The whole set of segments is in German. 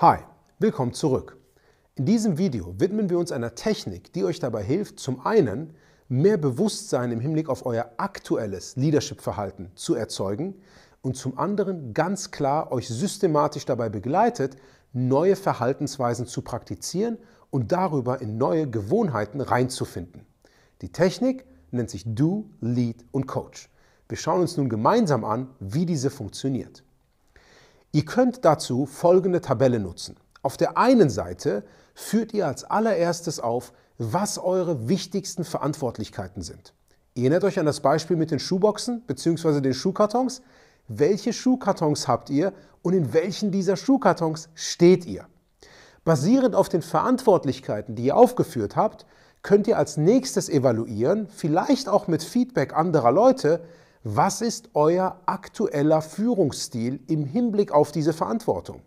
Hi, willkommen zurück. In diesem Video widmen wir uns einer Technik, die euch dabei hilft, zum einen mehr Bewusstsein im Hinblick auf euer aktuelles Leadership-Verhalten zu erzeugen und zum anderen ganz klar euch systematisch dabei begleitet, neue Verhaltensweisen zu praktizieren und darüber in neue Gewohnheiten reinzufinden. Die Technik nennt sich Do, Lead und Coach. Wir schauen uns nun gemeinsam an, wie diese funktioniert. Ihr könnt dazu folgende Tabelle nutzen. Auf der einen Seite führt ihr als allererstes auf, was eure wichtigsten Verantwortlichkeiten sind. Ihr erinnert euch an das Beispiel mit den Schuhboxen bzw. den Schuhkartons. Welche Schuhkartons habt ihr und in welchen dieser Schuhkartons steht ihr? Basierend auf den Verantwortlichkeiten, die ihr aufgeführt habt, könnt ihr als nächstes evaluieren, vielleicht auch mit Feedback anderer Leute, was ist euer aktueller Führungsstil im Hinblick auf diese Verantwortung?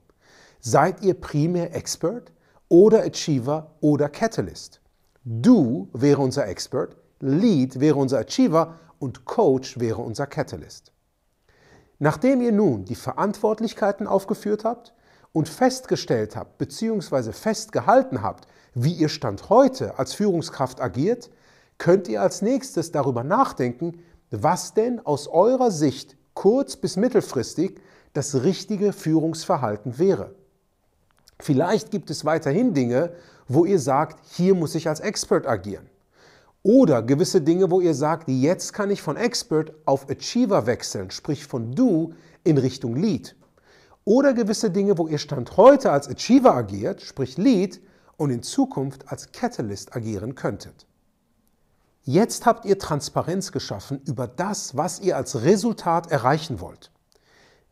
Seid ihr primär Expert oder Achiever oder Catalyst? Du wäre unser Expert, Lead wäre unser Achiever und Coach wäre unser Catalyst. Nachdem ihr nun die Verantwortlichkeiten aufgeführt habt und festgestellt habt bzw. festgehalten habt, wie ihr Stand heute als Führungskraft agiert, könnt ihr als nächstes darüber nachdenken, was denn aus eurer Sicht kurz- bis mittelfristig das richtige Führungsverhalten wäre. Vielleicht gibt es weiterhin Dinge, wo ihr sagt, hier muss ich als Expert agieren. Oder gewisse Dinge, wo ihr sagt, jetzt kann ich von Expert auf Achiever wechseln, sprich von Du in Richtung Lead. Oder gewisse Dinge, wo ihr Stand heute als Achiever agiert, sprich Lead, und in Zukunft als Catalyst agieren könntet. Jetzt habt ihr Transparenz geschaffen über das, was ihr als Resultat erreichen wollt.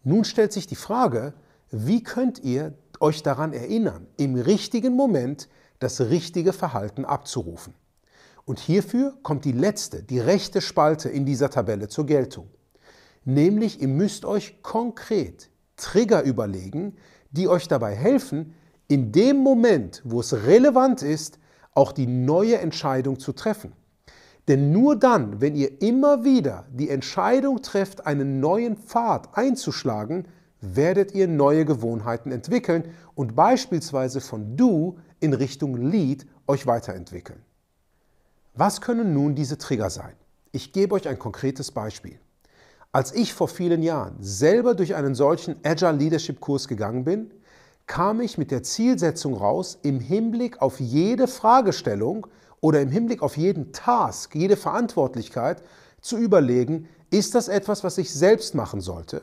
Nun stellt sich die Frage, wie könnt ihr euch daran erinnern, im richtigen Moment das richtige Verhalten abzurufen? Und hierfür kommt die letzte, die rechte Spalte in dieser Tabelle zur Geltung. Nämlich, ihr müsst euch konkret Trigger überlegen, die euch dabei helfen, in dem Moment, wo es relevant ist, auch die neue Entscheidung zu treffen. Denn nur dann, wenn ihr immer wieder die Entscheidung trefft, einen neuen Pfad einzuschlagen, werdet ihr neue Gewohnheiten entwickeln und beispielsweise von Du in Richtung Lead euch weiterentwickeln. Was können nun diese Trigger sein? Ich gebe euch ein konkretes Beispiel. Als ich vor vielen Jahren selber durch einen solchen Agile Leadership Kurs gegangen bin, kam ich mit der Zielsetzung raus, im Hinblick auf jede Fragestellung oder im Hinblick auf jeden Task, jede Verantwortlichkeit zu überlegen, ist das etwas, was ich selbst machen sollte?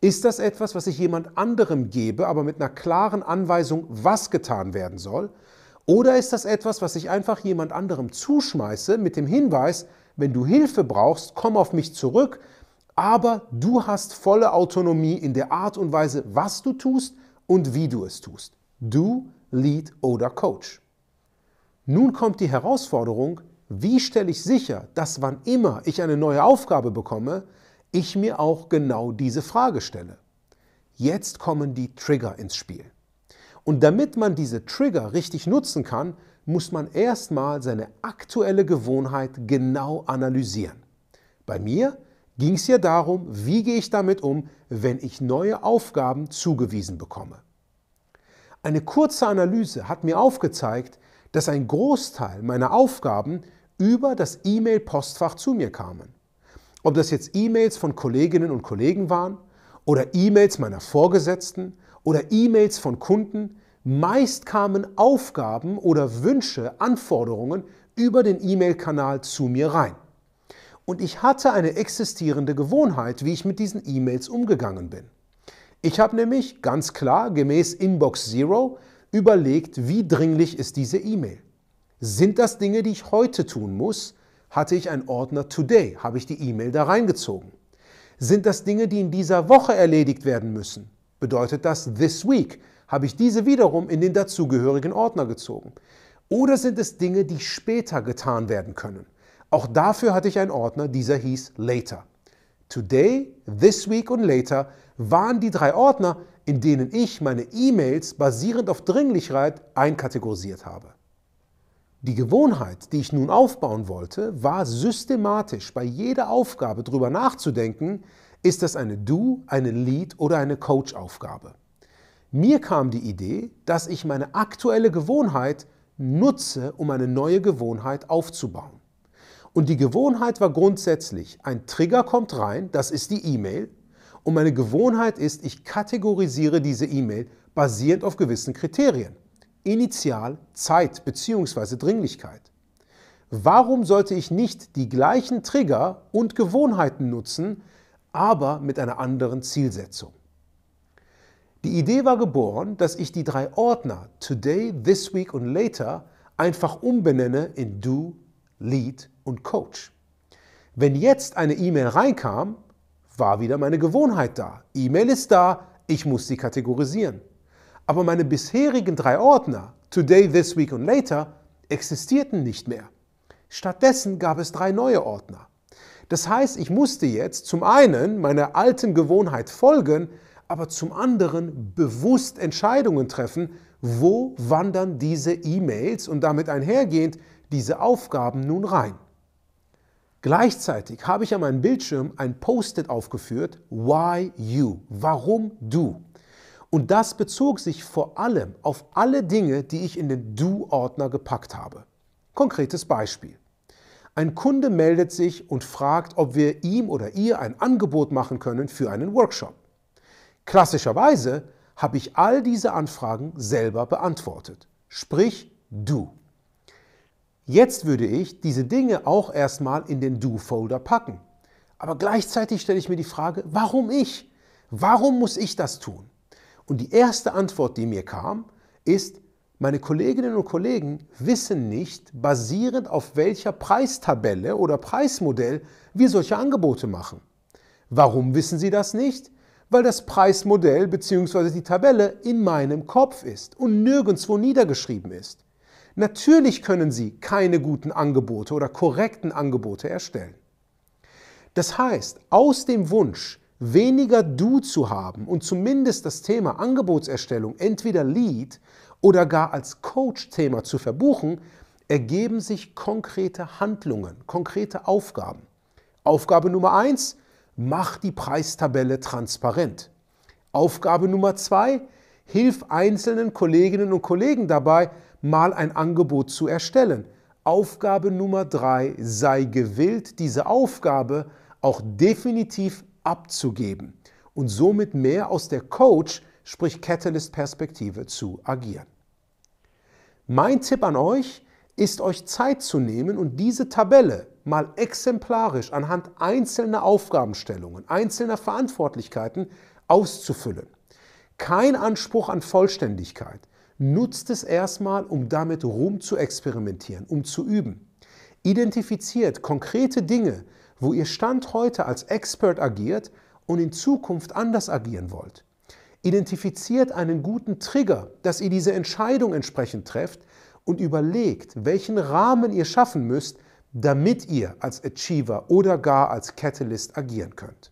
Ist das etwas, was ich jemand anderem gebe, aber mit einer klaren Anweisung, was getan werden soll? Oder ist das etwas, was ich einfach jemand anderem zuschmeiße mit dem Hinweis, wenn du Hilfe brauchst, komm auf mich zurück, aber du hast volle Autonomie in der Art und Weise, was du tust und wie du es tust. Du, Lead oder Coach. Nun kommt die Herausforderung, wie stelle ich sicher, dass wann immer ich eine neue Aufgabe bekomme, ich mir auch genau diese Frage stelle. Jetzt kommen die Trigger ins Spiel. Und damit man diese Trigger richtig nutzen kann, muss man erstmal seine aktuelle Gewohnheit genau analysieren. Bei mir ging es ja darum, wie gehe ich damit um, wenn ich neue Aufgaben zugewiesen bekomme. Eine kurze Analyse hat mir aufgezeigt, dass ein Großteil meiner Aufgaben über das E-Mail-Postfach zu mir kamen. Ob das jetzt E-Mails von Kolleginnen und Kollegen waren oder E-Mails meiner Vorgesetzten oder E-Mails von Kunden, meist kamen Aufgaben oder Wünsche, Anforderungen über den E-Mail-Kanal zu mir rein. Und ich hatte eine existierende Gewohnheit, wie ich mit diesen E-Mails umgegangen bin. Ich habe nämlich ganz klar gemäß Inbox Zero überlegt, wie dringlich ist diese E-Mail. Sind das Dinge, die ich heute tun muss? Hatte ich einen Ordner Today? Habe ich die E-Mail da reingezogen? Sind das Dinge, die in dieser Woche erledigt werden müssen? Bedeutet das This Week? Habe ich diese wiederum in den dazugehörigen Ordner gezogen? Oder sind es Dinge, die später getan werden können? Auch dafür hatte ich einen Ordner, dieser hieß Later. Today, This Week und Later waren die drei Ordner, in denen ich meine E-Mails basierend auf Dringlichkeit einkategorisiert habe. Die Gewohnheit, die ich nun aufbauen wollte, war systematisch bei jeder Aufgabe darüber nachzudenken, ist das eine Do, eine Lead oder eine Coach-Aufgabe. Mir kam die Idee, dass ich meine aktuelle Gewohnheit nutze, um eine neue Gewohnheit aufzubauen. Und die Gewohnheit war grundsätzlich, ein Trigger kommt rein, das ist die E-Mail, und meine Gewohnheit ist, ich kategorisiere diese E-Mail basierend auf gewissen Kriterien. Initial, Zeit bzw. Dringlichkeit. Warum sollte ich nicht die gleichen Trigger und Gewohnheiten nutzen, aber mit einer anderen Zielsetzung? Die Idee war geboren, dass ich die drei Ordner Today, This Week und Later einfach umbenenne in Do, Lead und Coach. Wenn jetzt eine E-Mail reinkam, war wieder meine Gewohnheit da. E-Mail ist da, ich muss sie kategorisieren. Aber meine bisherigen drei Ordner, Today, This Week und Later, existierten nicht mehr. Stattdessen gab es drei neue Ordner. Das heißt, ich musste jetzt zum einen meiner alten Gewohnheit folgen, aber zum anderen bewusst Entscheidungen treffen, wo wandern diese E-Mails und damit einhergehend diese Aufgaben nun rein. Gleichzeitig habe ich an meinem Bildschirm ein Post-it aufgeführt, Why You, warum du. Und das bezog sich vor allem auf alle Dinge, die ich in den Do-Ordner gepackt habe. Konkretes Beispiel. Ein Kunde meldet sich und fragt, ob wir ihm oder ihr ein Angebot machen können für einen Workshop. Klassischerweise habe ich all diese Anfragen selber beantwortet, sprich du. Jetzt würde ich diese Dinge auch erstmal in den Do-Folder packen. Aber gleichzeitig stelle ich mir die Frage, warum ich? Warum muss ich das tun? Und die erste Antwort, die mir kam, ist, meine Kolleginnen und Kollegen wissen nicht, basierend auf welcher Preistabelle oder Preismodell wir solche Angebote machen. Warum wissen sie das nicht? Weil das Preismodell bzw. die Tabelle in meinem Kopf ist und nirgendwo niedergeschrieben ist. Natürlich können sie keine guten Angebote oder korrekten Angebote erstellen. Das heißt, aus dem Wunsch, weniger Du zu haben und zumindest das Thema Angebotserstellung entweder Lead oder gar als Coach-Thema zu verbuchen, ergeben sich konkrete Handlungen, konkrete Aufgaben. Aufgabe Nummer eins: mach die Preistabelle transparent. Aufgabe Nummer zwei: hilf einzelnen Kolleginnen und Kollegen dabei, mal ein Angebot zu erstellen. Aufgabe Nummer drei, sei gewillt, diese Aufgabe auch definitiv abzugeben und somit mehr aus der Coach, sprich Catalyst-Perspektive zu agieren. Mein Tipp an euch ist, euch Zeit zu nehmen und diese Tabelle mal exemplarisch anhand einzelner Aufgabenstellungen, einzelner Verantwortlichkeiten auszufüllen. Kein Anspruch an Vollständigkeit. Nutzt es erstmal, um damit rum zu experimentieren, um zu üben. Identifiziert konkrete Dinge, wo ihr Stand heute als Expert agiert und in Zukunft anders agieren wollt. Identifiziert einen guten Trigger, dass ihr diese Entscheidung entsprechend trefft und überlegt, welchen Rahmen ihr schaffen müsst, damit ihr als Achiever oder gar als Catalyst agieren könnt.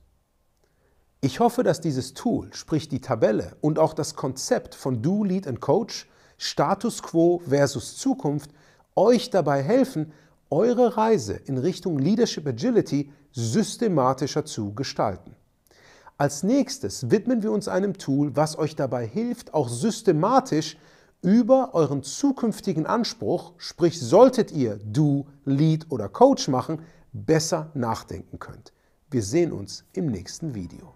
Ich hoffe, dass dieses Tool, sprich die Tabelle und auch das Konzept von Do, Lead and Coach, Status Quo versus Zukunft, euch dabei helfen, eure Reise in Richtung Leadership Agility systematischer zu gestalten. Als nächstes widmen wir uns einem Tool, was euch dabei hilft, auch systematisch über euren zukünftigen Anspruch, sprich solltet ihr Do, Lead oder Coach machen, besser nachdenken könnt. Wir sehen uns im nächsten Video.